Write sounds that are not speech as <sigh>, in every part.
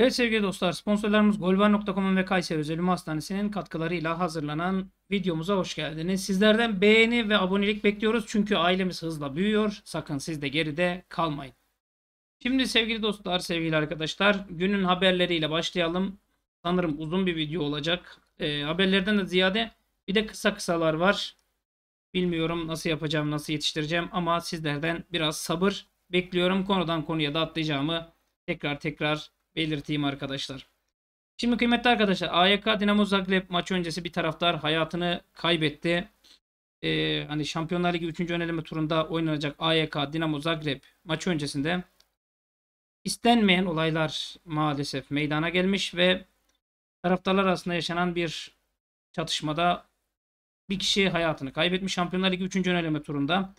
Evet sevgili dostlar sponsorlarımız golban.com'un ve Kayseri Özel Hastanesi'nin katkılarıyla hazırlanan videomuza hoş geldiniz. Sizlerden beğeni ve abonelik bekliyoruz çünkü ailemiz hızla büyüyor. Sakın siz de geride kalmayın. Şimdi sevgili dostlar, sevgili arkadaşlar günün haberleriyle başlayalım. Sanırım uzun bir video olacak. E, haberlerden de ziyade bir de kısa kısalar var. Bilmiyorum nasıl yapacağım, nasıl yetiştireceğim ama sizlerden biraz sabır bekliyorum. Konudan konuya da atlayacağımı tekrar tekrar belirteyim arkadaşlar. Şimdi kıymetli arkadaşlar AYK Dinamo Zagreb maçı öncesi bir taraftar hayatını kaybetti. Ee, hani Şampiyonlar Ligi 3. öneleme turunda oynanacak AYK Dinamo Zagreb maçı öncesinde istenmeyen olaylar maalesef meydana gelmiş ve taraftarlar arasında yaşanan bir çatışmada bir kişi hayatını kaybetmiş Şampiyonlar Ligi 3. öneleme turunda.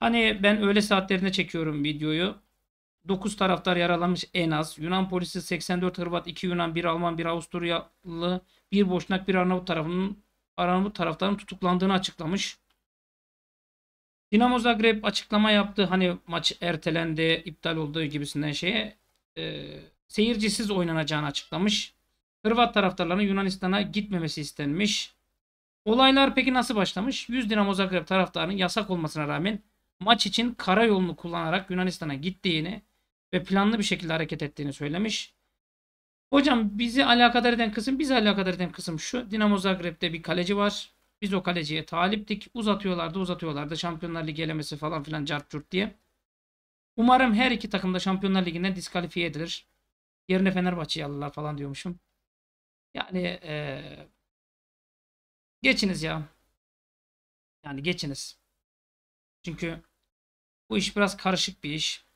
Hani ben öğle saatlerinde çekiyorum videoyu. 9 taraftar yaralamış en az. Yunan polisi 84 Hırvat, 2 Yunan, 1 Alman, 1 Avusturyalı, 1 Boşnak, 1 Arnavut tarafının Arnavut taraftarın tutuklandığını açıklamış. Dinamo Zagreb açıklama yaptı. Hani maç ertelendi, iptal olduğu gibisinden şeye. E, seyircisiz oynanacağını açıklamış. Hırvat taraftarlarının Yunanistan'a gitmemesi istenmiş. Olaylar peki nasıl başlamış? 100 Dinamo Zagreb taraftarının yasak olmasına rağmen maç için karayolunu kullanarak Yunanistan'a gittiğini ve planlı bir şekilde hareket ettiğini söylemiş. Hocam bizi alakadar eden kısım, bizi alakadar eden kısım şu. Dinamo Zagreb'de bir kaleci var. Biz o kaleciye taliptik. Uzatıyorlardı uzatıyorlardı. Şampiyonlar Ligi elemesi falan filan cart curt diye. Umarım her iki takım da Şampiyonlar Ligi'nden diskalifiye edilir. Yerine Fenerbahçe'yi alırlar falan diyormuşum. Yani ee, geçiniz ya. Yani geçiniz. Çünkü bu iş biraz karışık bir iş.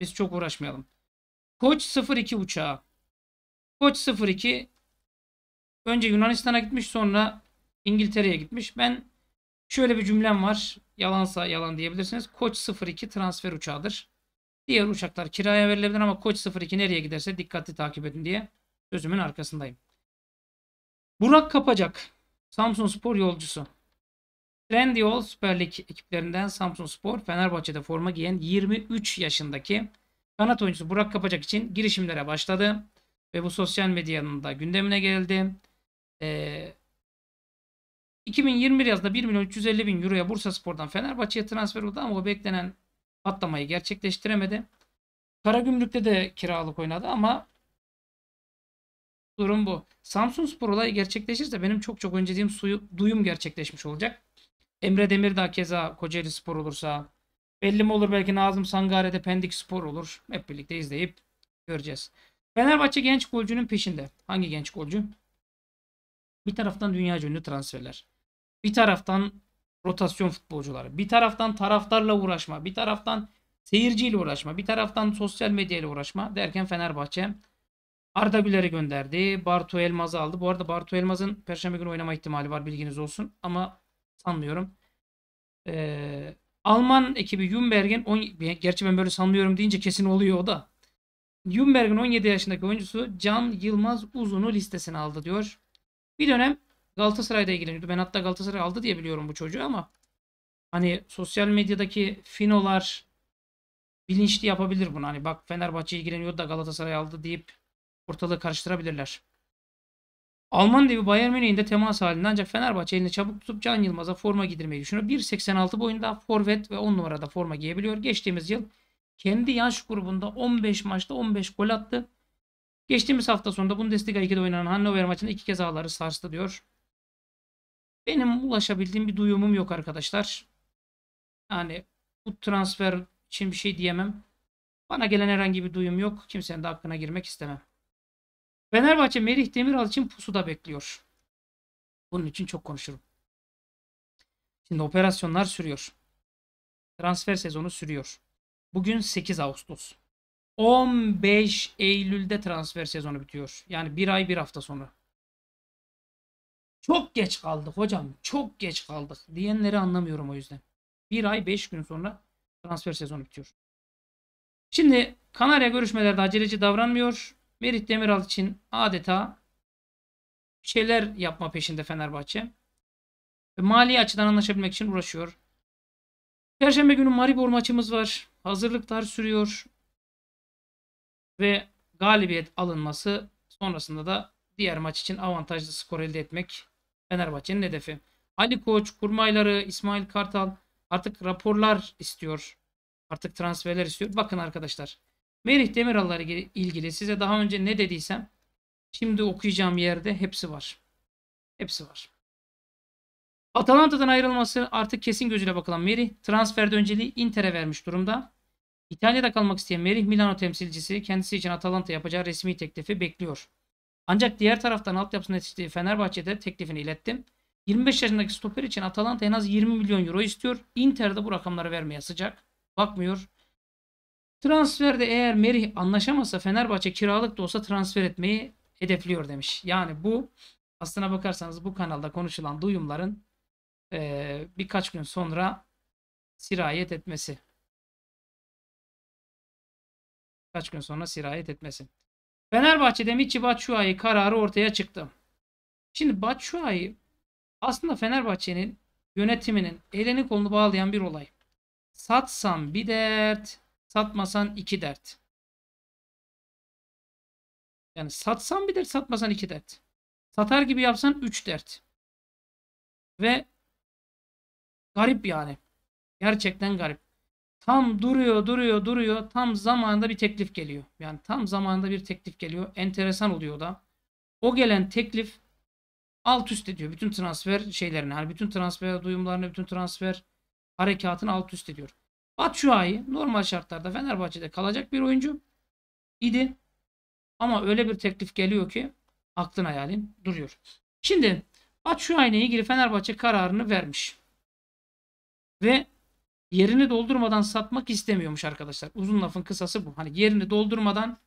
Biz çok uğraşmayalım. Koç 02 uçağı. Koç 02 önce Yunanistan'a gitmiş sonra İngiltere'ye gitmiş. Ben şöyle bir cümlem var. Yalansa yalan diyebilirsiniz. Koç 02 transfer uçağıdır. Diğer uçaklar kiraya verilebilir ama Koç 02 nereye giderse dikkatli takip edin diye sözümün arkasındayım. Burak Kapacak. Samsun Spor yolcusu. Trendyol Süper Lig ekiplerinden Samsun Spor Fenerbahçe'de forma giyen 23 yaşındaki kanat oyuncusu Burak Kapacak için girişimlere başladı. Ve bu sosyal medyanın da gündemine geldi. Ee, 2021 yazında 1 milyon 350 bin euroya Bursa Spor'dan Fenerbahçe'ye transfer oldu ama o beklenen patlamayı gerçekleştiremedi. Karagümrük'te de kiralık oynadı ama durum bu. Samsun Spor olayı gerçekleşirse benim çok çok öncediğim suyu, duyum gerçekleşmiş olacak. Emre Demirdağ keza Kocaeli Spor olursa. Belli mi olur belki Nazım Sangare'de Pendik Spor olur. Hep birlikte izleyip göreceğiz. Fenerbahçe genç golcünün peşinde. Hangi genç golcü? Bir taraftan dünya ünlü transferler. Bir taraftan rotasyon futbolcuları. Bir taraftan taraftarla uğraşma. Bir taraftan seyirciyle uğraşma. Bir taraftan sosyal medyayla uğraşma. Derken Fenerbahçe Arda Güler'i gönderdi. Bartu Elmaz'ı aldı. Bu arada Bartu Elmaz'ın Perşembe günü oynama ihtimali var bilginiz olsun. Ama Sanmıyorum. Ee, Alman ekibi Jumbergen, on, gerçi ben böyle sanmıyorum deyince kesin oluyor o da. Jumbergen 17 yaşındaki oyuncusu Can Yılmaz Uzun'u listesine aldı diyor. Bir dönem Galatasaray'da ilgileniyordu. Ben hatta Galatasaray aldı diye biliyorum bu çocuğu ama hani sosyal medyadaki finolar bilinçli yapabilir bunu. Hani bak Fenerbahçe ilgileniyordu da Galatasaray aldı deyip ortalığı karıştırabilirler. Alman devi Bayern Münih'in de temas halinde ancak Fenerbahçe elini çabuk tutup Can Yılmaz'a forma giydirmeyi düşünüyor. 1.86 boyunda forvet ve 10 numarada forma giyebiliyor. Geçtiğimiz yıl kendi yaş grubunda 15 maçta 15 gol attı. Geçtiğimiz hafta sonunda Bundesliga 2'de oynanan Hannover maçında iki kez ağları sarstı diyor. Benim ulaşabildiğim bir duyumum yok arkadaşlar. Yani bu transfer için bir şey diyemem. Bana gelen herhangi bir duyum yok. Kimsenin de hakkına girmek istemem. Fenerbahçe Merih Demiral için pusuda bekliyor. Bunun için çok konuşurum. Şimdi operasyonlar sürüyor. Transfer sezonu sürüyor. Bugün 8 Ağustos. 15 Eylül'de transfer sezonu bitiyor. Yani bir ay bir hafta sonra. Çok geç kaldık hocam. Çok geç kaldık diyenleri anlamıyorum o yüzden. Bir ay beş gün sonra transfer sezonu bitiyor. Şimdi Kanarya görüşmelerde aceleci davranmıyor. Merih Demiral için adeta şeyler yapma peşinde Fenerbahçe. Ve mali açıdan anlaşabilmek için uğraşıyor. Perşembe günü Maribor maçımız var. Hazırlıklar sürüyor. Ve galibiyet alınması sonrasında da diğer maç için avantajlı skor elde etmek Fenerbahçe'nin hedefi. Ali Koç, kurmayları İsmail Kartal artık raporlar istiyor. Artık transferler istiyor. Bakın arkadaşlar Merih Demiral'la ilgili size daha önce ne dediysem şimdi okuyacağım yerde hepsi var. Hepsi var. Atalanta'dan ayrılması artık kesin gözüyle bakılan Merih transferde önceliği Inter'e vermiş durumda. İtalya'da kalmak isteyen Merih Milano temsilcisi kendisi için Atalanta yapacağı resmi teklifi bekliyor. Ancak diğer taraftan altyapısında yetiştiği Fenerbahçe'de teklifini ilettim. 25 yaşındaki stoper için Atalanta en az 20 milyon euro istiyor. Inter bu rakamları vermeye sıcak. Bakmıyor. Transferde eğer Merih anlaşamasa Fenerbahçe kiralık da olsa transfer etmeyi hedefliyor demiş. Yani bu aslına bakarsanız bu kanalda konuşulan duyumların e, birkaç gün sonra sirayet etmesi. Kaç gün sonra sirayet etmesi. Fenerbahçe'de Micci Batshuayi kararı ortaya çıktı. Şimdi Batshuayi aslında Fenerbahçe'nin yönetiminin elini kolunu bağlayan bir olay. Satsam bir dert, Satmasan iki dert. Yani satsan bir dert, satmasan iki dert. Satar gibi yapsan üç dert. Ve garip yani. Gerçekten garip. Tam duruyor, duruyor, duruyor. Tam zamanında bir teklif geliyor. Yani tam zamanında bir teklif geliyor. Enteresan oluyor da. O gelen teklif alt üst ediyor. Bütün transfer şeylerini, yani bütün transfer duyumlarını, bütün transfer harekatını alt üst ediyor. Batshuayi normal şartlarda Fenerbahçe'de kalacak bir oyuncu idi. Ama öyle bir teklif geliyor ki aklın hayalin duruyor. Şimdi Batshuayi'ne ilgili Fenerbahçe kararını vermiş. Ve yerini doldurmadan satmak istemiyormuş arkadaşlar. Uzun lafın kısası bu. Hani yerini doldurmadan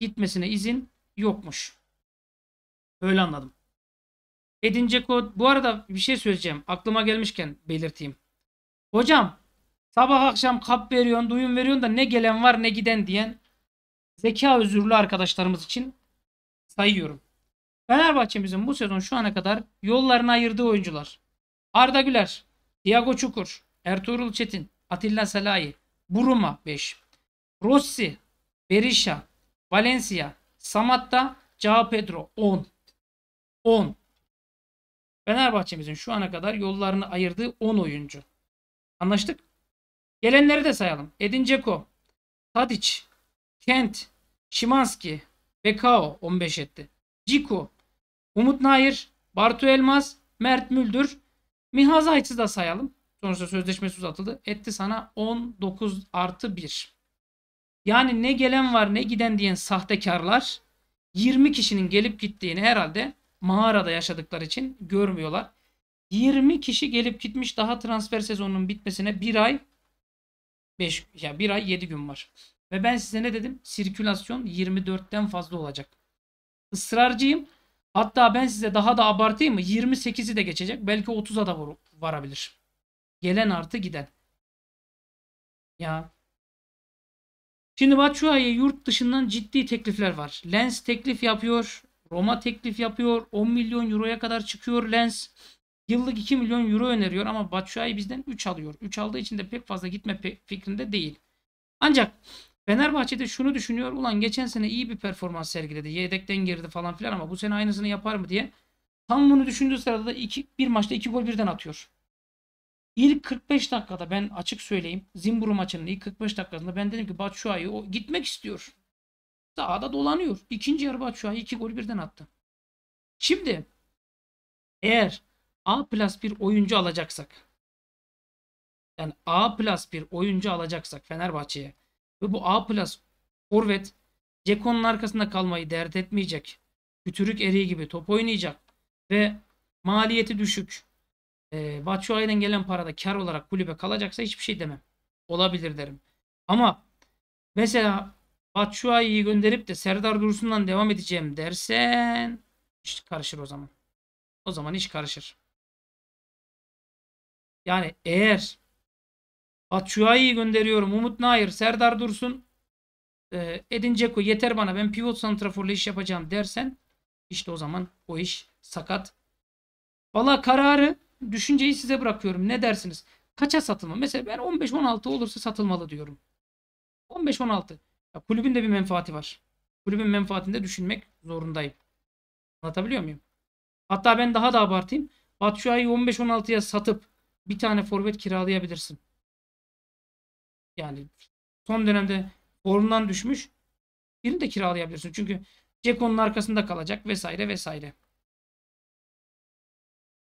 gitmesine izin yokmuş. Öyle anladım. Edin Dzeko bu arada bir şey söyleyeceğim. Aklıma gelmişken belirteyim. Hocam Sabah akşam kap veriyorsun, duyum veriyorsun da ne gelen var ne giden diyen zeka özürlü arkadaşlarımız için sayıyorum. Fenerbahçe'mizin bu sezon şu ana kadar yollarını ayırdığı oyuncular. Arda Güler, Diago Çukur, Ertuğrul Çetin, Atilla Selahi, Buruma 5, Rossi, Berisha, Valencia, Samatta, Cao Pedro 10. 10. Fenerbahçe'mizin şu ana kadar yollarını ayırdığı 10 oyuncu. Anlaştık? Gelenleri de sayalım. Edin Dzeko, Tadic, Kent, Şimanski, Bekao 15 etti. Ciku, Umut Nair, Bartu Elmas, Mert Müldür, Miha Zayt'ı da sayalım. Sonuçta sözleşmesi uzatıldı. Etti sana 19 artı 1. Yani ne gelen var ne giden diyen sahtekarlar 20 kişinin gelip gittiğini herhalde mağarada yaşadıkları için görmüyorlar. 20 kişi gelip gitmiş daha transfer sezonunun bitmesine bir ay 5 ya yani bir ay 7 gün var. Ve ben size ne dedim? Sirkülasyon 24'ten fazla olacak. Israrcıyım. Hatta ben size daha da abartayım mı? 28'i de geçecek. Belki 30'a da var, varabilir. Gelen artı giden. Ya. Şimdi Batshuayi'ye yurt dışından ciddi teklifler var. Lens teklif yapıyor. Roma teklif yapıyor. 10 milyon euroya kadar çıkıyor Lens. Yıllık 2 milyon euro öneriyor ama Batshuayi bizden 3 alıyor. 3 aldığı için de pek fazla gitme fikrinde değil. Ancak Fenerbahçe'de şunu düşünüyor. Ulan geçen sene iyi bir performans sergiledi. Yedekten girdi falan filan ama bu sene aynısını yapar mı diye. Tam bunu düşündüğü sırada da iki, bir maçta 2 gol birden atıyor. İlk 45 dakikada ben açık söyleyeyim. Zimburu maçının ilk 45 dakikasında ben dedim ki Batshuayi o gitmek istiyor. Sahada dolanıyor. İkinci yarı Batshuayi 2 gol birden attı. Şimdi eğer A plus bir oyuncu alacaksak yani A plus bir oyuncu alacaksak Fenerbahçe'ye ve bu A plus forvet Ceko'nun arkasında kalmayı dert etmeyecek. Kütürük eriği gibi top oynayacak ve maliyeti düşük. E, Batshuayi'den gelen parada kar olarak kulübe kalacaksa hiçbir şey demem. Olabilir derim. Ama mesela Batshuayi'yi gönderip de Serdar Dursun'dan devam edeceğim dersen iş karışır o zaman. O zaman iş karışır. Yani eğer Batshuayi'yi gönderiyorum. Umut Nair, Serdar Dursun, e, Edin Ceko yeter bana ben pivot santraforla iş yapacağım dersen işte o zaman o iş sakat. Valla kararı düşünceyi size bırakıyorum. Ne dersiniz? Kaça satılma? Mesela ben 15-16 olursa satılmalı diyorum. 15-16. kulübün de bir menfaati var. Kulübün menfaatini düşünmek zorundayım. Anlatabiliyor muyum? Hatta ben daha da abartayım. Batshuayi'yi 15-16'ya satıp bir tane forvet kiralayabilirsin. Yani son dönemde formdan düşmüş birini de kiralayabilirsin. Çünkü Ceko'nun arkasında kalacak vesaire vesaire.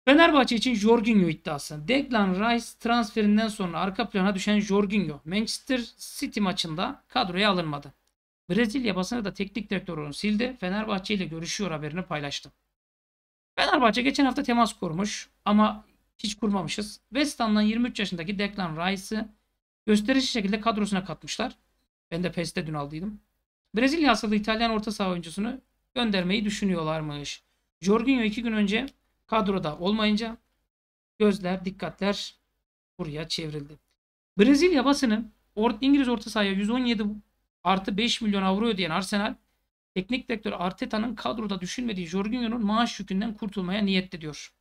Fenerbahçe için Jorginho iddiası. Declan Rice transferinden sonra arka plana düşen Jorginho Manchester City maçında kadroya alınmadı. Brezilya basını da teknik direktörünü sildi. Fenerbahçe ile görüşüyor haberini paylaştı. Fenerbahçe geçen hafta temas kurmuş ama hiç kurmamışız. West Ham'dan 23 yaşındaki Declan Rice'ı gösterişli şekilde kadrosuna katmışlar. Ben de PES'te dün aldıydım. Brezilya asıllı İtalyan orta saha oyuncusunu göndermeyi düşünüyorlarmış. Jorginho iki gün önce kadroda olmayınca gözler, dikkatler buraya çevrildi. Brezilya basını or İngiliz orta sahaya 117 artı 5 milyon avro ödeyen Arsenal teknik direktör Arteta'nın kadroda düşünmediği Jorginho'nun maaş yükünden kurtulmaya niyetli diyor.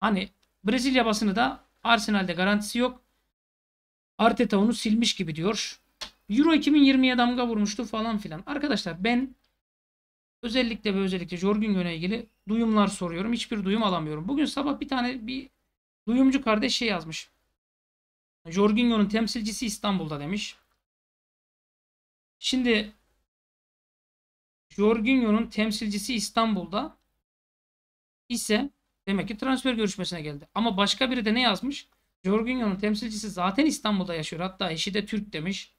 Hani Brezilya basını da Arsenal'de garantisi yok. Arteta onu silmiş gibi diyor. Euro 2020'ye damga vurmuştu falan filan. Arkadaşlar ben özellikle ve özellikle Jorginho'ya ilgili duyumlar soruyorum. Hiçbir duyum alamıyorum. Bugün sabah bir tane bir duyumcu kardeş şey yazmış. Jorginho'nun temsilcisi İstanbul'da demiş. Şimdi Jorginho'nun temsilcisi İstanbul'da ise Demek ki transfer görüşmesine geldi. Ama başka biri de ne yazmış? Jorginho'nun temsilcisi zaten İstanbul'da yaşıyor. Hatta eşi de Türk demiş.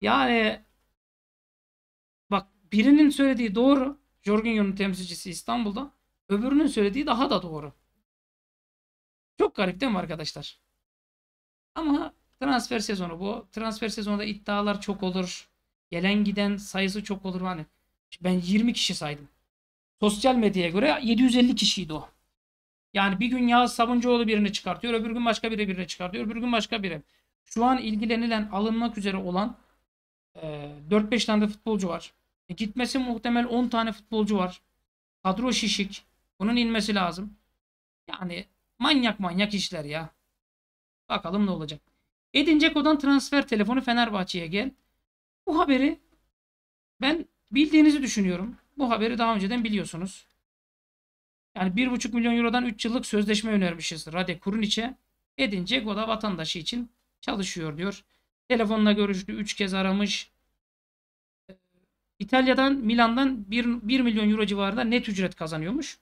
Yani bak birinin söylediği doğru. Jorginho'nun temsilcisi İstanbul'da. Öbürünün söylediği daha da doğru. Çok garip değil mi arkadaşlar? Ama transfer sezonu bu. Transfer sezonunda iddialar çok olur. Gelen giden sayısı çok olur. Hani ben 20 kişi saydım. Sosyal medyaya göre 750 kişiydi o. Yani bir gün Yağız Sabuncuoğlu birini çıkartıyor, öbür gün başka biri birini çıkartıyor, öbür gün başka biri. Şu an ilgilenilen, alınmak üzere olan e, 4-5 tane de futbolcu var. E, gitmesi muhtemel 10 tane futbolcu var. Kadro şişik. Bunun inmesi lazım. Yani manyak manyak işler ya. Bakalım ne olacak. Edin Ceko'dan transfer telefonu Fenerbahçe'ye gel. Bu haberi ben bildiğinizi düşünüyorum. Bu haberi daha önceden biliyorsunuz. Yani 1,5 milyon eurodan 3 yıllık sözleşme önermişiz Rade Kuruniç'e. Edin Ceko da vatandaşı için çalışıyor diyor. Telefonla görüştü 3 kez aramış. Ee, İtalya'dan Milan'dan 1, 1 milyon euro civarında net ücret kazanıyormuş.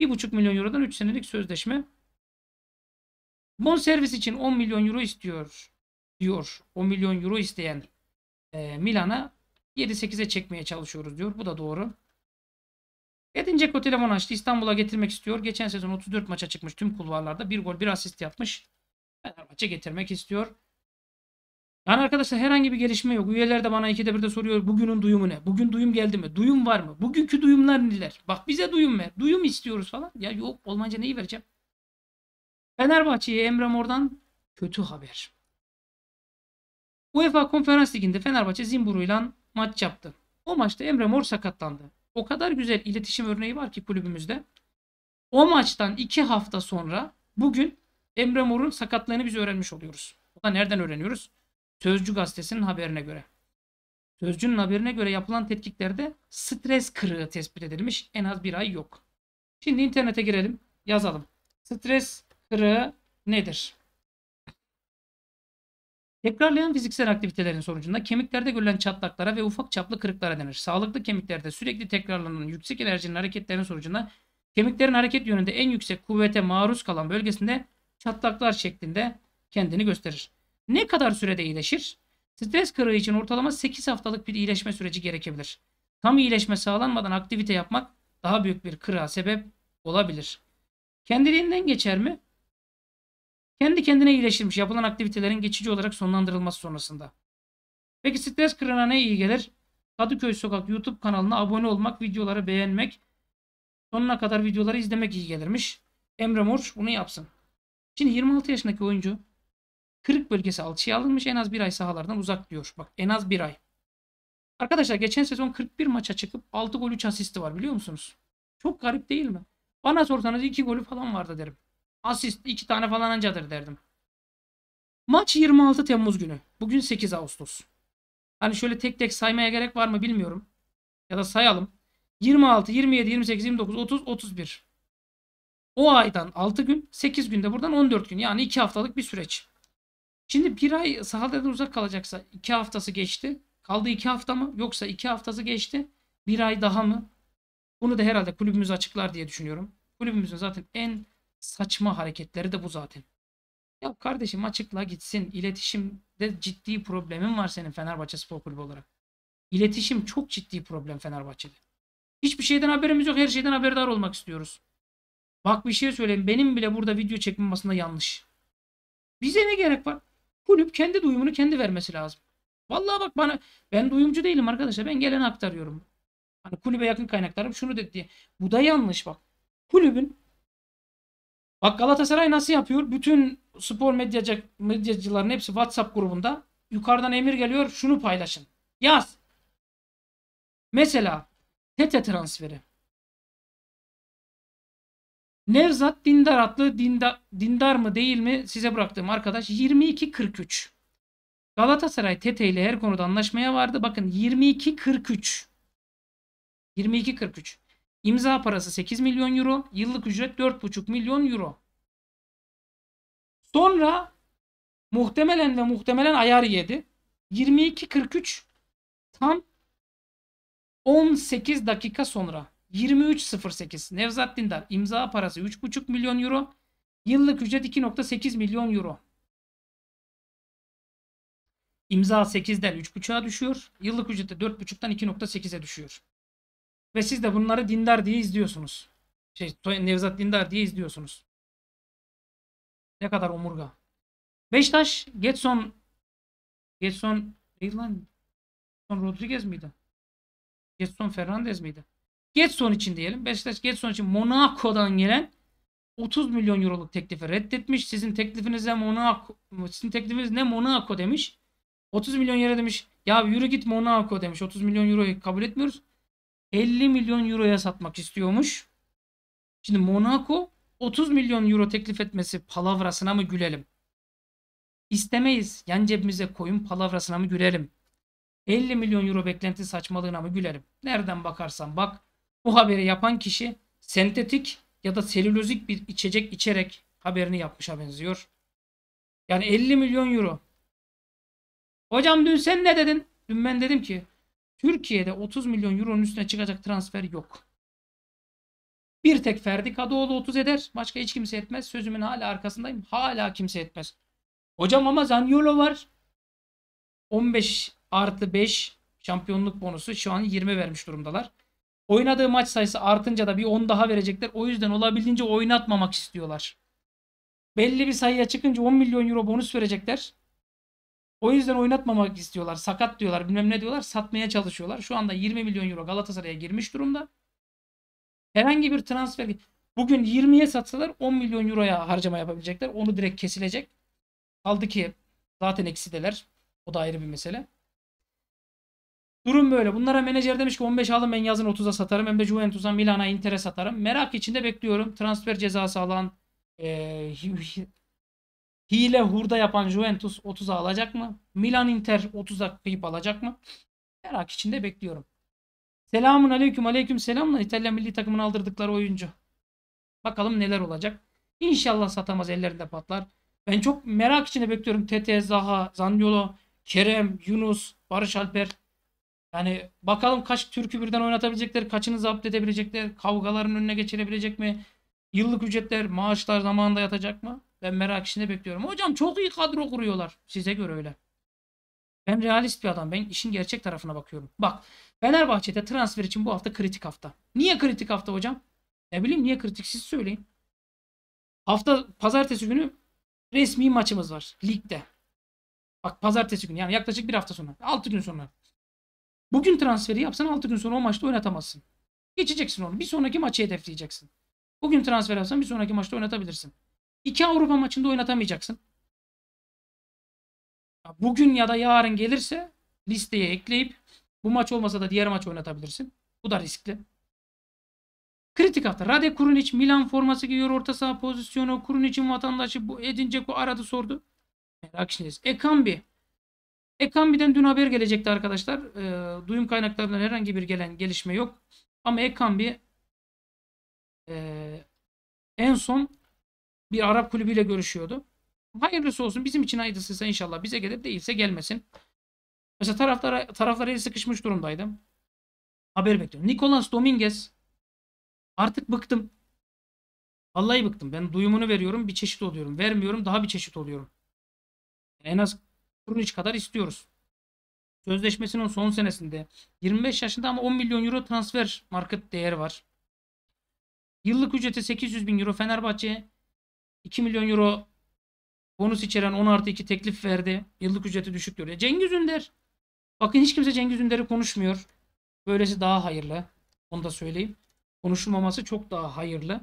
1,5 milyon eurodan 3 senelik sözleşme. Bon servis için 10 milyon euro istiyor diyor. 10 milyon euro isteyen e, Milan'a 7-8'e çekmeye çalışıyoruz diyor. Bu da doğru. Edin Dzeko telefon açtı. İstanbul'a getirmek istiyor. Geçen sezon 34 maça çıkmış tüm kulvarlarda. Bir gol bir asist yapmış. Fenerbahçe getirmek istiyor. Yani arkadaşlar herhangi bir gelişme yok. Üyeler de bana ikide bir de soruyor. Bugünün duyumu ne? Bugün duyum geldi mi? Duyum var mı? Bugünkü duyumlar neler? Bak bize duyum ver. Duyum istiyoruz falan. Ya yok olmanca neyi vereceğim? Fenerbahçe'ye Emre Mor'dan kötü haber. UEFA Konferans Ligi'nde Fenerbahçe Zimburu ile maç yaptı. O maçta Emre Mor sakatlandı. O kadar güzel iletişim örneği var ki kulübümüzde. O maçtan iki hafta sonra bugün Emre Mor'un sakatlığını biz öğrenmiş oluyoruz. O da nereden öğreniyoruz? Sözcü gazetesinin haberine göre. Sözcünün haberine göre yapılan tetkiklerde stres kırığı tespit edilmiş. En az bir ay yok. Şimdi internete girelim, yazalım. Stres kırığı nedir? Tekrarlayan fiziksel aktivitelerin sonucunda kemiklerde görülen çatlaklara ve ufak çaplı kırıklara denir. Sağlıklı kemiklerde sürekli tekrarlanan yüksek enerjinin hareketlerinin sonucunda kemiklerin hareket yönünde en yüksek kuvvete maruz kalan bölgesinde çatlaklar şeklinde kendini gösterir. Ne kadar sürede iyileşir? Stres kırığı için ortalama 8 haftalık bir iyileşme süreci gerekebilir. Tam iyileşme sağlanmadan aktivite yapmak daha büyük bir kırığa sebep olabilir. Kendiliğinden geçer mi? Kendi kendine iyileştirmiş yapılan aktivitelerin geçici olarak sonlandırılması sonrasında. Peki stres kırığına ne iyi gelir? Kadıköy Sokak YouTube kanalına abone olmak, videoları beğenmek, sonuna kadar videoları izlemek iyi gelirmiş. Emre Morç bunu yapsın. Şimdi 26 yaşındaki oyuncu kırık bölgesi alçıya alınmış en az bir ay sahalardan uzak diyor. Bak en az bir ay. Arkadaşlar geçen sezon 41 maça çıkıp 6 gol 3 asisti var biliyor musunuz? Çok garip değil mi? Bana sorsanız 2 golü falan vardı derim. Asist 2 tane falan ancadır derdim. Maç 26 Temmuz günü. Bugün 8 Ağustos. Hani şöyle tek tek saymaya gerek var mı bilmiyorum. Ya da sayalım. 26, 27, 28, 29, 30, 31. O aydan 6 gün, 8 günde buradan 14 gün. Yani 2 haftalık bir süreç. Şimdi bir ay sahadan uzak kalacaksa 2 haftası geçti. Kaldı 2 hafta mı? Yoksa 2 haftası geçti. Bir ay daha mı? Bunu da herhalde kulübümüz açıklar diye düşünüyorum. Kulübümüzün zaten en saçma hareketleri de bu zaten. Ya kardeşim açıkla gitsin. İletişimde ciddi problemin var senin Fenerbahçe Spor Kulübü olarak. İletişim çok ciddi problem Fenerbahçe'de. Hiçbir şeyden haberimiz yok. Her şeyden haberdar olmak istiyoruz. Bak bir şey söyleyeyim. Benim bile burada video çekmem aslında yanlış. Bize ne gerek var? Kulüp kendi duyumunu kendi vermesi lazım. Vallahi bak bana ben duyumcu değilim arkadaşlar. Ben gelen aktarıyorum. Hani kulübe yakın kaynaklarım şunu dedi diye. Bu da yanlış bak. Kulübün Bak Galatasaray nasıl yapıyor? Bütün spor medyacı, medyacıların hepsi WhatsApp grubunda yukarıdan emir geliyor. Şunu paylaşın. Yaz. Mesela Tete transferi. Nevzat Dindar adlı dinda, Dindar mı değil mi size bıraktığım arkadaş 22.43. Galatasaray Tete ile her konuda anlaşmaya vardı. Bakın 22.43. 22.43. İmza parası 8 milyon euro. Yıllık ücret 4,5 milyon euro. Sonra muhtemelen ve muhtemelen ayar yedi. 22.43 tam 18 dakika sonra 23.08 Nevzat Dindar imza parası 3,5 milyon euro. Yıllık ücret 2.8 milyon euro. İmza 8'den 3.5'a düşüyor. Yıllık ücret de 4.5'tan 2.8'e düşüyor. Ve siz de bunları dindar diye izliyorsunuz. Şey, Nevzat Dindar diye izliyorsunuz. Ne kadar omurga. Beştaş, Getson Getson neydi lan? Getson Rodriguez miydi? Getson Fernandez miydi? Getson için diyelim. Beştaş Getson için Monaco'dan gelen 30 milyon euroluk teklifi reddetmiş. Sizin teklifinize Monaco sizin teklifiniz ne Monaco demiş. 30 milyon yere demiş. Ya yürü git Monaco demiş. 30 milyon euroyu kabul etmiyoruz. 50 milyon euroya satmak istiyormuş. Şimdi Monaco 30 milyon euro teklif etmesi palavrasına mı gülelim? İstemeyiz. Yan cebimize koyun palavrasına mı gülelim? 50 milyon euro beklenti saçmalığına mı gülerim? Nereden bakarsan bak bu haberi yapan kişi sentetik ya da selülozik bir içecek içerek haberini yapmışa benziyor. Yani 50 milyon euro. Hocam dün sen ne dedin? Dün ben dedim ki Türkiye'de 30 milyon euronun üstüne çıkacak transfer yok. Bir tek Ferdi Kadıoğlu 30 eder. Başka hiç kimse etmez. Sözümün hala arkasındayım. Hala kimse etmez. Hocam ama Zaniolo var. 15 artı 5 şampiyonluk bonusu. Şu an 20 vermiş durumdalar. Oynadığı maç sayısı artınca da bir 10 daha verecekler. O yüzden olabildiğince oynatmamak istiyorlar. Belli bir sayıya çıkınca 10 milyon euro bonus verecekler. O yüzden oynatmamak istiyorlar. Sakat diyorlar bilmem ne diyorlar. Satmaya çalışıyorlar. Şu anda 20 milyon euro Galatasaray'a girmiş durumda. Herhangi bir transfer bugün 20'ye satsalar 10 milyon euroya harcama yapabilecekler. Onu direkt kesilecek. Kaldı ki zaten eksideler. O da ayrı bir mesele. Durum böyle. Bunlara menajer demiş ki 15 alın ben yazın 30'a satarım. Hem de Juventus'a, Milan'a, Inter'e satarım. Merak içinde bekliyorum. Transfer cezası alan, e, Hile hurda yapan Juventus 30'a alacak mı? Milan Inter 30'a kayıp alacak mı? Merak içinde bekliyorum. Selamun aleyküm aleyküm selamla İtalya milli takımına aldırdıkları oyuncu. Bakalım neler olacak. İnşallah satamaz ellerinde patlar. Ben çok merak içinde bekliyorum. Tete, Zaha, Zaniolo, Kerem, Yunus, Barış Alper. Yani bakalım kaç türkü birden oynatabilecekler, kaçını zapt edebilecekler, kavgaların önüne geçirebilecek mi? Yıllık ücretler, maaşlar zamanında yatacak mı? Ben merak içinde bekliyorum. Hocam çok iyi kadro kuruyorlar. Size göre öyle. Ben realist bir adam. Ben işin gerçek tarafına bakıyorum. Bak Fenerbahçe'de transfer için bu hafta kritik hafta. Niye kritik hafta hocam? Ne bileyim niye kritik siz söyleyin. Hafta pazartesi günü resmi maçımız var ligde. Bak pazartesi günü yani yaklaşık bir hafta sonra. 6 gün sonra. Bugün transferi yapsan 6 gün sonra o maçta oynatamazsın. Geçeceksin onu. Bir sonraki maçı hedefleyeceksin. Bugün transfer yapsan bir sonraki maçta oynatabilirsin. İki Avrupa maçında oynatamayacaksın. Bugün ya da yarın gelirse listeye ekleyip bu maç olmasa da diğer maç oynatabilirsin. Bu da riskli. Kritik hafta. Rade Kurunic Milan forması giyiyor orta saha pozisyonu. Kurinic'in vatandaşı bu edince bu aradı sordu. Merak işiniz. Ekambi. Ekambi'den dün haber gelecekti arkadaşlar. E, duyum kaynaklarından herhangi bir gelen gelişme yok. Ama Ekambi e, en son bir Arap kulübüyle görüşüyordu. Hayırlısı olsun bizim için hayırlısıysa inşallah bize gelir değilse gelmesin. Mesela taraflara, taraflara eli sıkışmış durumdaydım. Haber bekliyorum. Nicolas Dominguez artık bıktım. Vallahi bıktım. Ben duyumunu veriyorum bir çeşit oluyorum. Vermiyorum daha bir çeşit oluyorum. En az Krunic kadar istiyoruz. Sözleşmesinin son senesinde 25 yaşında ama 10 milyon euro transfer market değeri var. Yıllık ücreti 800 bin euro Fenerbahçe'ye 2 milyon euro bonus içeren 10 artı 2 teklif verdi. Yıllık ücreti düşük diyor. Cengiz Ünder. Bakın hiç kimse Cengiz Ünder'i konuşmuyor. Böylesi daha hayırlı. Onu da söyleyeyim. Konuşulmaması çok daha hayırlı.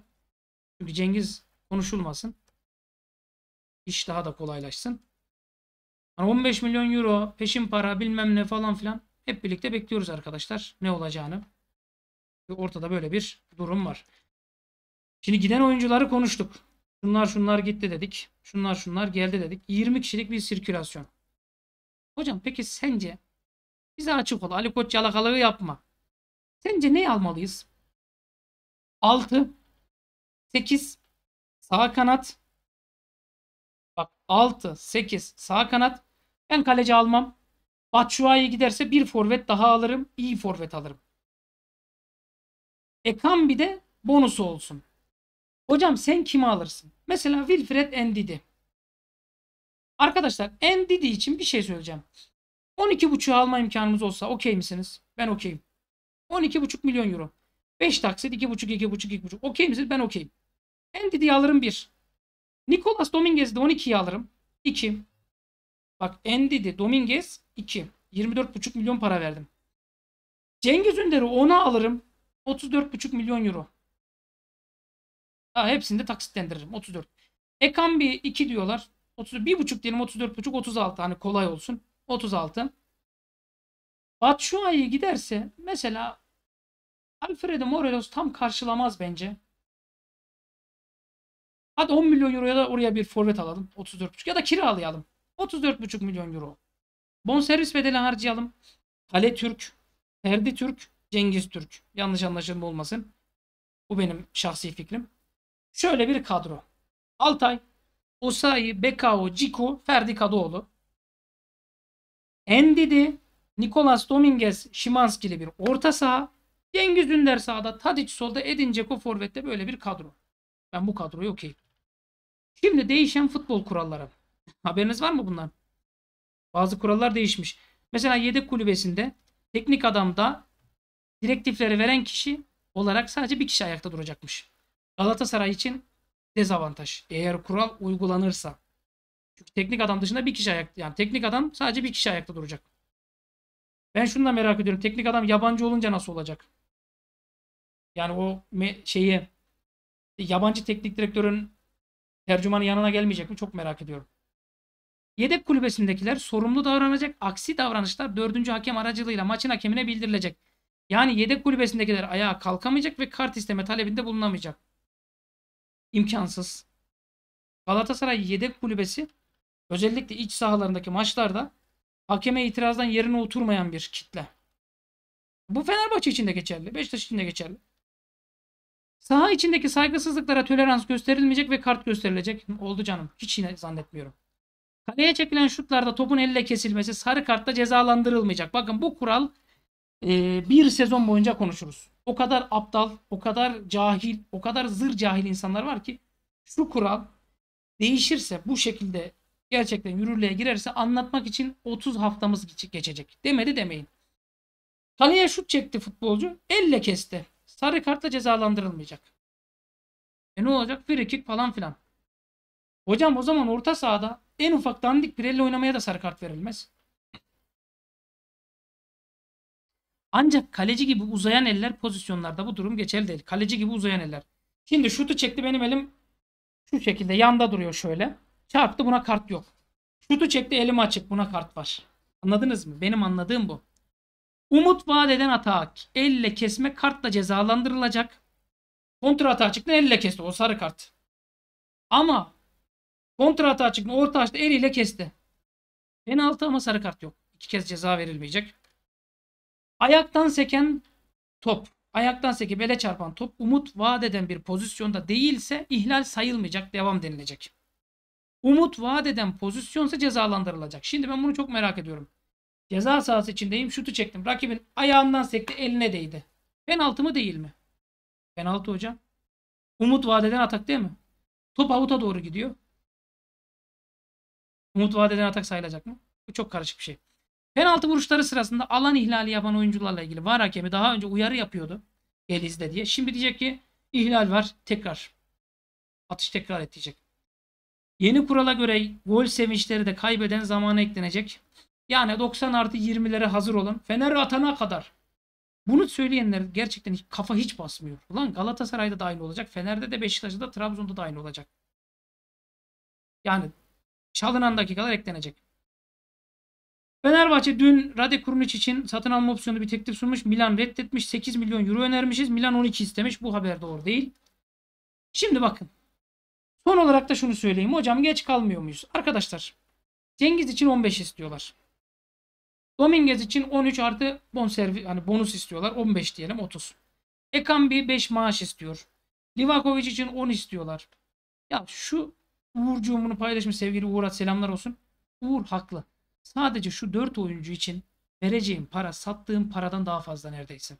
Çünkü Cengiz konuşulmasın. İş daha da kolaylaşsın. Yani 15 milyon euro peşin para bilmem ne falan filan hep birlikte bekliyoruz arkadaşlar ne olacağını. ortada böyle bir durum var. Şimdi giden oyuncuları konuştuk. Şunlar şunlar gitti dedik. Şunlar şunlar geldi dedik. 20 kişilik bir sirkülasyon. Hocam peki sence bize açık ol. Ali Koç yalakalığı yapma. Sence ne almalıyız? 6 8 sağ kanat Bak 6 8 sağ kanat ben kaleci almam. Batshuayi giderse bir forvet daha alırım. İyi forvet alırım. Ekan bir de bonusu olsun. Hocam sen kimi alırsın? Mesela Wilfred Endidi. Arkadaşlar Endidi için bir şey söyleyeceğim. 12.5'ü alma imkanımız olsa okey misiniz? Ben okeyim. 12.5 milyon euro. 5 taksit 2.5 2.5 2.5. Okey misiniz? Ben okeyim. Endidi'yi alırım 1. Nicolas Dominguez'i de 12'yi alırım. 2. Bak Endidi Dominguez 2. 24.5 milyon para verdim. Cengiz Ünder'i 10'a alırım. 34.5 milyon euro. Ha, hepsini de taksitlendiririm. 34. Ekambi 2 diyorlar. 30, 1,5 diyelim 34,5 36 hani kolay olsun. 36. Batshuayi giderse mesela Alfredo Morelos tam karşılamaz bence. Hadi 10 milyon euroya da oraya bir forvet alalım. 34,5 ya da kiralayalım. 34,5 milyon euro. Bonservis bedeli harcayalım. Kale Türk, Ferdi Türk, Cengiz Türk. Yanlış anlaşılma olmasın. Bu benim şahsi fikrim. Şöyle bir kadro. Altay, Osayi, Bekao, Ciku, Ferdi Kadıoğlu. Endidi, Nicolas Dominguez, Şimanskili bir orta saha. Cengiz Ünder sağda, Tadic solda, Edin Dzeko forvette böyle bir kadro. Ben bu kadroyu okeyim. Şimdi değişen futbol kuralları. Haberiniz var mı bundan? Bazı kurallar değişmiş. Mesela yedek kulübesinde teknik adamda direktifleri veren kişi olarak sadece bir kişi ayakta duracakmış. Galatasaray için dezavantaj. Eğer kural uygulanırsa. Çünkü teknik adam dışında bir kişi ayakta. Yani teknik adam sadece bir kişi ayakta duracak. Ben şunu da merak ediyorum. Teknik adam yabancı olunca nasıl olacak? Yani o şeyi yabancı teknik direktörün tercümanın yanına gelmeyecek mi? Çok merak ediyorum. Yedek kulübesindekiler sorumlu davranacak. Aksi davranışlar dördüncü hakem aracılığıyla maçın hakemine bildirilecek. Yani yedek kulübesindekiler ayağa kalkamayacak ve kart isteme talebinde bulunamayacak imkansız. Galatasaray yedek kulübesi özellikle iç sahalarındaki maçlarda hakeme itirazdan yerine oturmayan bir kitle. Bu Fenerbahçe için de geçerli, Beşiktaş için de geçerli. Saha içindeki saygısızlıklara tolerans gösterilmeyecek ve kart gösterilecek. Oldu canım. Hiç yine zannetmiyorum. Kaleye çekilen şutlarda topun elle kesilmesi sarı kartla cezalandırılmayacak. Bakın bu kural e, bir sezon boyunca konuşuruz. O kadar aptal, o kadar cahil, o kadar zır cahil insanlar var ki şu kural değişirse bu şekilde gerçekten yürürlüğe girerse anlatmak için 30 haftamız geçecek. Demedi demeyin. Kaleye şut çekti futbolcu. Elle kesti. Sarı kartla cezalandırılmayacak. E ne olacak? Free kick falan filan. Hocam o zaman orta sahada en ufak dandik bir elle oynamaya da sarı kart verilmez. Ancak kaleci gibi uzayan eller pozisyonlarda bu durum geçerli değil. Kaleci gibi uzayan eller. Şimdi şutu çekti benim elim şu şekilde yanda duruyor şöyle. Çarptı buna kart yok. Şutu çekti elim açık buna kart var. Anladınız mı? Benim anladığım bu. Umut vaat hata elle kesme kartla cezalandırılacak. Kontra hata çıktı elle kesti o sarı kart. Ama kontra hata çıktı orta açtı eliyle kesti. Penaltı ama sarı kart yok. İki kez ceza verilmeyecek. Ayaktan seken top, ayaktan sekip ele çarpan top umut vaat eden bir pozisyonda değilse ihlal sayılmayacak, devam denilecek. Umut vaat eden pozisyonsa cezalandırılacak. Şimdi ben bunu çok merak ediyorum. Ceza sahası içindeyim, şutu çektim. Rakibin ayağından sekti, eline değdi. Penaltı mı değil mi? Penaltı hocam. Umut vaat eden atak değil mi? Top avuta doğru gidiyor. Umut vaat eden atak sayılacak mı? Bu çok karışık bir şey. Penaltı vuruşları sırasında alan ihlali yapan oyuncularla ilgili VAR hakemi daha önce uyarı yapıyordu. Gel izle diye. Şimdi diyecek ki ihlal var tekrar. Atış tekrar et diyecek. Yeni kurala göre gol sevinçleri de kaybeden zamana eklenecek. Yani 90 artı 20'lere hazır olun. Fener atana kadar. Bunu söyleyenler gerçekten kafa hiç basmıyor. Ulan Galatasaray'da da aynı olacak. Fener'de de Beşiktaş'ta da Trabzon'da da aynı olacak. Yani çalınan dakikalar eklenecek. Fenerbahçe dün Rade Kurunic için satın alma opsiyonu bir teklif sunmuş. Milan reddetmiş. 8 milyon euro önermişiz. Milan 12 istemiş. Bu haber doğru değil. Şimdi bakın. Son olarak da şunu söyleyeyim. Hocam geç kalmıyor muyuz? Arkadaşlar Cengiz için 15 istiyorlar. Dominguez için 13 artı bon bonservi, hani bonus istiyorlar. 15 diyelim 30. Ekambi 5 maaş istiyor. Livakovic için 10 istiyorlar. Ya şu Uğurcuğum bunu paylaşmış sevgili Uğur selamlar olsun. Uğur haklı. Sadece şu 4 oyuncu için vereceğim para sattığım paradan daha fazla neredeyse.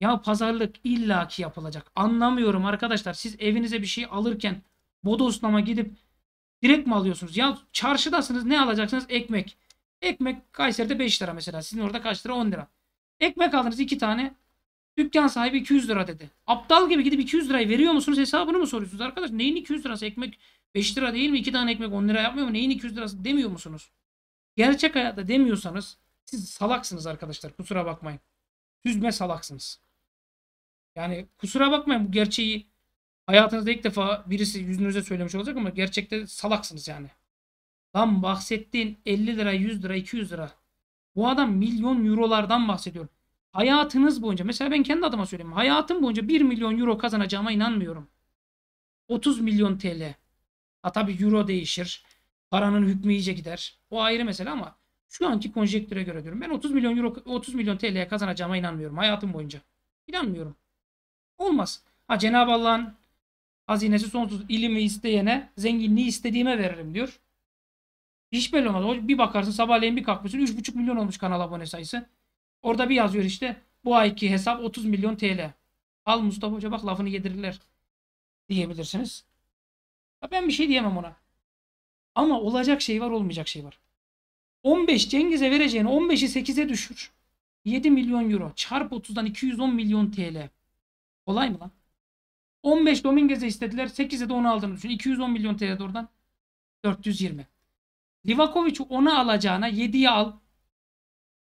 Ya pazarlık illaki yapılacak. Anlamıyorum arkadaşlar. Siz evinize bir şey alırken bodoslama gidip direkt mi alıyorsunuz? Ya çarşıdasınız ne alacaksınız? Ekmek. Ekmek Kayseri'de 5 lira mesela. Sizin orada kaç lira? 10 lira. Ekmek aldınız 2 tane. Dükkan sahibi 200 lira dedi. Aptal gibi gidip 200 lirayı veriyor musunuz? Hesabını mı soruyorsunuz? Arkadaş neyin 200 lirası ekmek? 5 lira değil mi? 2 tane ekmek 10 lira yapmıyor mu? Neyin 200 lirası demiyor musunuz? Gerçek hayatta demiyorsanız siz salaksınız arkadaşlar. Kusura bakmayın. Süzme salaksınız. Yani kusura bakmayın bu gerçeği hayatınızda ilk defa birisi yüzünüze söylemiş olacak ama gerçekte salaksınız yani. Lan bahsettiğin 50 lira, 100 lira, 200 lira. Bu adam milyon eurolardan bahsediyor. Hayatınız boyunca mesela ben kendi adıma söyleyeyim. Hayatım boyunca 1 milyon euro kazanacağıma inanmıyorum. 30 milyon TL. Ha tabi euro değişir. Paranın hükmü iyice gider. O ayrı mesele ama şu anki konjektüre göre diyorum. Ben 30 milyon euro 30 milyon TL'ye kazanacağıma inanmıyorum hayatım boyunca. İnanmıyorum. Olmaz. Ha Cenab-ı Allah'ın hazinesi sonsuz ilimi isteyene zenginliği istediğime veririm diyor. Hiç belli olmaz. Bir bakarsın sabahleyin bir kalkmışsın 3,5 milyon olmuş kanal abone sayısı. Orada bir yazıyor işte bu ayki hesap 30 milyon TL. Al Mustafa Hoca bak lafını yedirirler diyebilirsiniz ben bir şey diyemem ona. Ama olacak şey var olmayacak şey var. 15 Cengiz'e vereceğini 15'i 8'e düşür. 7 milyon euro çarp 30'dan 210 milyon TL. Kolay mı lan? 15 Dominguez'e istediler. 8'e de onu aldığını düşün. 210 milyon TL oradan 420. Livakovic'i 10'a alacağına 7'ye al.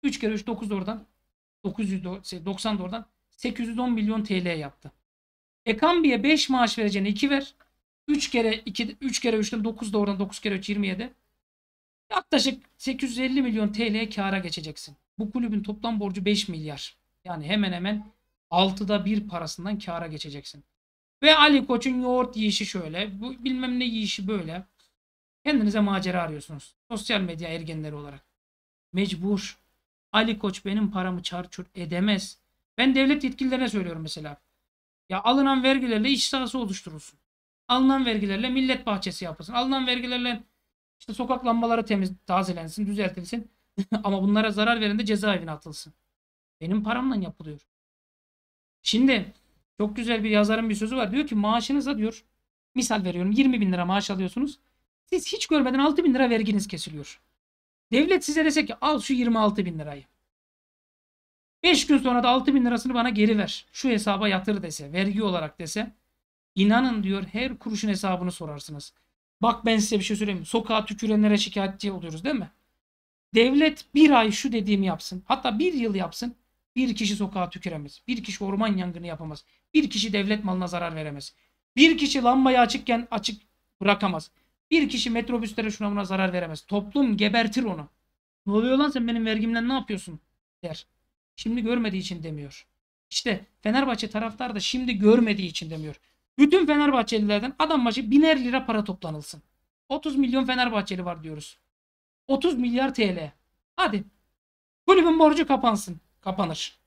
3 kere 3 9 oradan 990 şey, oradan 810 milyon TL yaptı. Ekambi'ye 5 maaş vereceğine 2 ver. 3 kere 2 3 kere 3'ten 9 doğrudan 9 kere 3 27. Yaklaşık 850 milyon TL kâra geçeceksin. Bu kulübün toplam borcu 5 milyar. Yani hemen hemen 6'da 1 parasından kâra geçeceksin. Ve Ali Koç'un yoğurt yiyişi şöyle. Bu, bilmem ne yiyişi böyle. Kendinize macera arıyorsunuz. Sosyal medya ergenleri olarak. Mecbur. Ali Koç benim paramı çarçur edemez. Ben devlet yetkililerine söylüyorum mesela. Ya alınan vergilerle iş sahası oluşturulsun. Alınan vergilerle millet bahçesi yapılsın. Alınan vergilerle işte sokak lambaları temiz, tazelensin, düzeltilsin. <laughs> Ama bunlara zarar veren de cezaevine atılsın. Benim paramla yapılıyor. Şimdi çok güzel bir yazarın bir sözü var. Diyor ki maaşınıza diyor misal veriyorum 20 bin lira maaş alıyorsunuz. Siz hiç görmeden 6 bin lira verginiz kesiliyor. Devlet size dese ki al şu 26 bin lirayı. 5 gün sonra da 6 bin lirasını bana geri ver. Şu hesaba yatır dese, vergi olarak dese. İnanın diyor her kuruşun hesabını sorarsınız. Bak ben size bir şey söyleyeyim. Sokağa tükürenlere şikayetçi oluyoruz değil mi? Devlet bir ay şu dediğimi yapsın. Hatta bir yıl yapsın. Bir kişi sokağa tüküremez. Bir kişi orman yangını yapamaz. Bir kişi devlet malına zarar veremez. Bir kişi lambayı açıkken açık bırakamaz. Bir kişi metrobüslere şuna buna zarar veremez. Toplum gebertir onu. Ne oluyor lan sen benim vergimden ne yapıyorsun der. Şimdi görmediği için demiyor. İşte Fenerbahçe taraftar da şimdi görmediği için demiyor. Bütün Fenerbahçelilerden adam başı biner lira para toplanılsın. 30 milyon Fenerbahçeli var diyoruz. 30 milyar TL. Hadi. Kulübün borcu kapansın. Kapanır.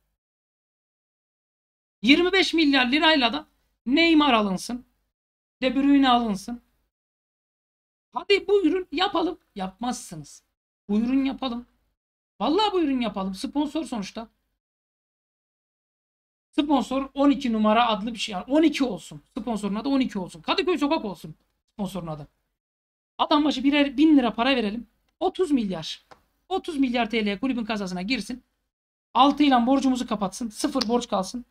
25 milyar lirayla da Neymar alınsın. De Bruyne alınsın. Hadi buyurun yapalım. Yapmazsınız. Buyurun yapalım. Vallahi buyurun yapalım. Sponsor sonuçta. Sponsor 12 numara adlı bir şey. Yani 12 olsun. Sponsorun adı 12 olsun. Kadıköy Sokak olsun sponsorun adı. Adam başı birer bin lira para verelim. 30 milyar. 30 milyar TL kulübün kasasına girsin. 6 ile borcumuzu kapatsın. Sıfır borç kalsın.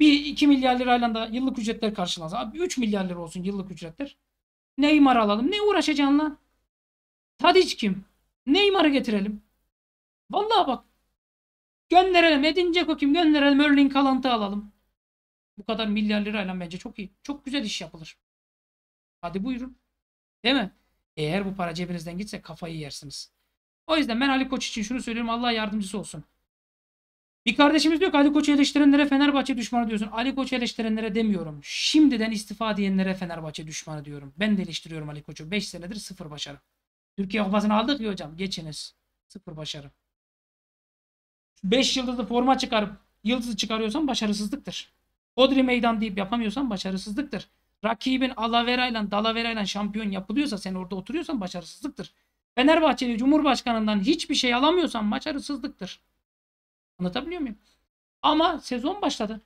Bir 2 milyar lirayla da yıllık ücretler karşılansın. Abi 3 milyar lira olsun yıllık ücretler. Neymar alalım. Ne uğraşacaksın lan? Tadic kim? Neymar'ı getirelim. Vallahi bak Gönderelim. Edin Dzeko kim? Gönderelim. Erling Haaland'ı alalım. Bu kadar milyar lirayla bence çok iyi. Çok güzel iş yapılır. Hadi buyurun. Değil mi? Eğer bu para cebinizden gitse kafayı yersiniz. O yüzden ben Ali Koç için şunu söylüyorum. Allah yardımcısı olsun. Bir kardeşimiz diyor ki Ali Koç'u eleştirenlere Fenerbahçe düşmanı diyorsun. Ali Koç'u eleştirenlere demiyorum. Şimdiden istifa diyenlere Fenerbahçe düşmanı diyorum. Ben de eleştiriyorum Ali Koç'u. 5 senedir sıfır başarı. Türkiye Kupası'nı aldık ya hocam. Geçiniz. Sıfır başarı. 5 yıldızlı forma çıkarıp yıldızı çıkarıyorsan başarısızlıktır. Hodri meydan deyip yapamıyorsan başarısızlıktır. Rakibin alaverayla dalaverayla şampiyon yapılıyorsa sen orada oturuyorsan başarısızlıktır. Fenerbahçeli Cumhurbaşkanından hiçbir şey alamıyorsan başarısızlıktır. Anlatabiliyor muyum? Ama sezon başladı.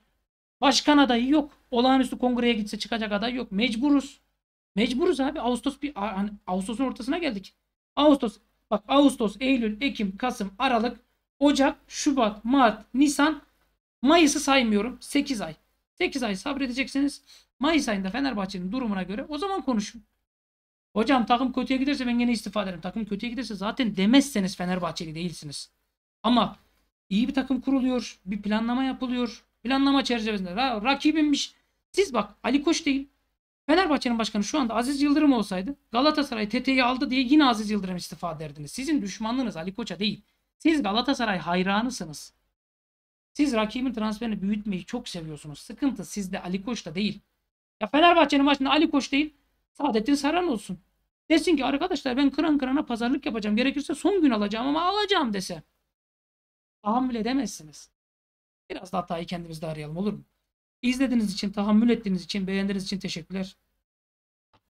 Başkan adayı yok. Olağanüstü kongreye gitse çıkacak aday yok. Mecburuz. Mecburuz abi. Ağustos bir hani Ağustos'un ortasına geldik. Ağustos bak Ağustos, Eylül, Ekim, Kasım, Aralık Ocak, Şubat, Mart, Nisan, Mayıs'ı saymıyorum. 8 ay. 8 ay sabredeceksiniz. Mayıs ayında Fenerbahçe'nin durumuna göre o zaman konuşun. Hocam takım kötüye giderse ben yine istifa ederim. Takım kötüye giderse zaten demezseniz Fenerbahçeli değilsiniz. Ama iyi bir takım kuruluyor. Bir planlama yapılıyor. Planlama çerçevesinde. Ra rakibimmiş. Siz bak Ali Koç değil. Fenerbahçe'nin başkanı şu anda Aziz Yıldırım olsaydı Galatasaray TT'yi aldı diye yine Aziz Yıldırım istifa derdiniz. Sizin düşmanlığınız Ali Koç'a değil. Siz Galatasaray hayranısınız. Siz rakibin transferini büyütmeyi çok seviyorsunuz. Sıkıntı sizde Ali Koç'ta değil. Ya Fenerbahçe'nin başında Ali Koç değil. Saadettin Saran olsun. Desin ki arkadaşlar ben kıran kırana pazarlık yapacağım. Gerekirse son gün alacağım ama alacağım dese. Tahammül edemezsiniz. Biraz da hatayı kendimizde arayalım olur mu? İzlediğiniz için, tahammül ettiğiniz için, beğendiğiniz için teşekkürler.